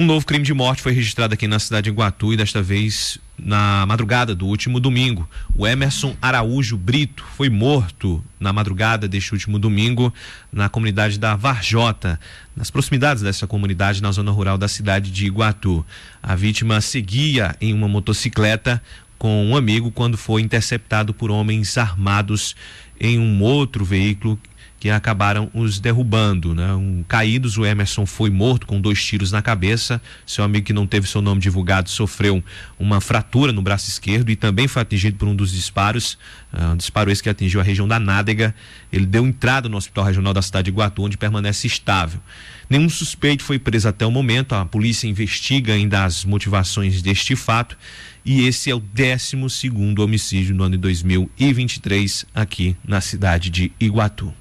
Um novo crime de morte foi registrado aqui na cidade de Guatu e desta vez na madrugada do último domingo. O Emerson Araújo Brito foi morto na madrugada deste último domingo na comunidade da Varjota, nas proximidades dessa comunidade, na zona rural da cidade de Iguatu. A vítima seguia em uma motocicleta com um amigo quando foi interceptado por homens armados em um outro veículo que acabaram os derrubando. Né? Um, caídos, o Emerson foi morto com dois tiros na cabeça. Seu amigo que não teve seu nome divulgado sofreu uma fratura no braço esquerdo e também foi atingido por um dos disparos, uh, um disparo esse que atingiu a região da nádega. Ele deu entrada no Hospital Regional da cidade de Iguatu, onde permanece estável. Nenhum suspeito foi preso até o momento. A polícia investiga ainda as motivações deste fato. E esse é o 12 homicídio no ano de 2023 aqui na cidade de Iguatu.